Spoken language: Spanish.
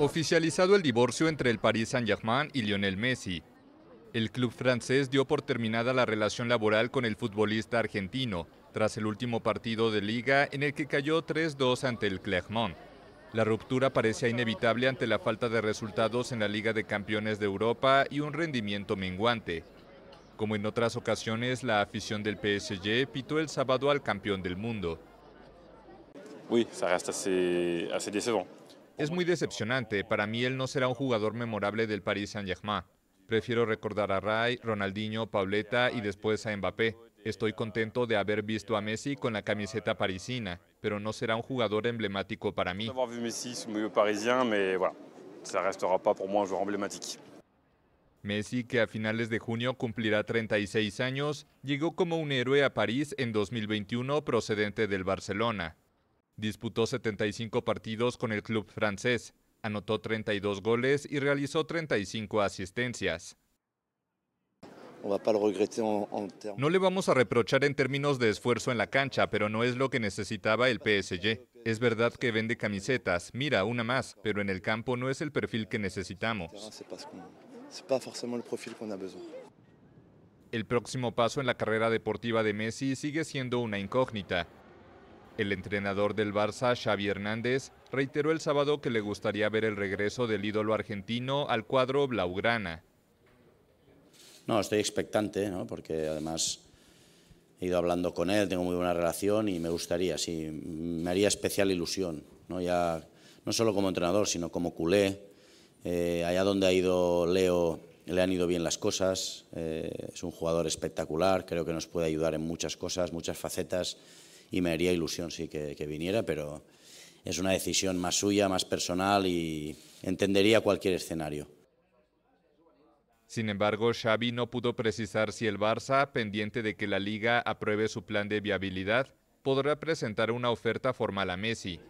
oficializado el divorcio entre el Paris Saint-Germain y Lionel Messi. El club francés dio por terminada la relación laboral con el futbolista argentino tras el último partido de liga en el que cayó 3-2 ante el Clermont. La ruptura parecía inevitable ante la falta de resultados en la Liga de Campeones de Europa y un rendimiento menguante. Como en otras ocasiones, la afición del PSG pitó el sábado al campeón del mundo. ça reste assez, assez es muy decepcionante. Para mí él no será un jugador memorable del Paris Saint-Germain. Prefiero recordar a Ray, Ronaldinho, Pauleta y después a Mbappé. Estoy contento de haber visto a Messi con la camiseta parisina, pero no será un jugador emblemático para mí. Messi, que a finales de junio cumplirá 36 años, llegó como un héroe a París en 2021 procedente del Barcelona. Disputó 75 partidos con el club francés, anotó 32 goles y realizó 35 asistencias. No le vamos a reprochar en términos de esfuerzo en la cancha, pero no es lo que necesitaba el PSG. Es verdad que vende camisetas, mira, una más, pero en el campo no es el perfil que necesitamos. El próximo paso en la carrera deportiva de Messi sigue siendo una incógnita. El entrenador del Barça, Xavi Hernández, reiteró el sábado que le gustaría ver el regreso del ídolo argentino al cuadro Blaugrana. No, estoy expectante, porque además he ido hablando con él, tengo muy buena relación y me gustaría, sí, me haría especial ilusión, ¿no? Ya, no solo como entrenador, sino como culé. Eh, allá donde ha ido Leo le han ido bien las cosas, eh, es un jugador espectacular, creo que nos puede ayudar en muchas cosas, muchas facetas y me haría ilusión sí que, viniera, pero es una decisión más suya, más personal y entendería cualquier escenario. Sin embargo, Xavi no pudo precisar si el Barça, pendiente de que la liga apruebe su plan de viabilidad, podrá presentar una oferta formal a Messi.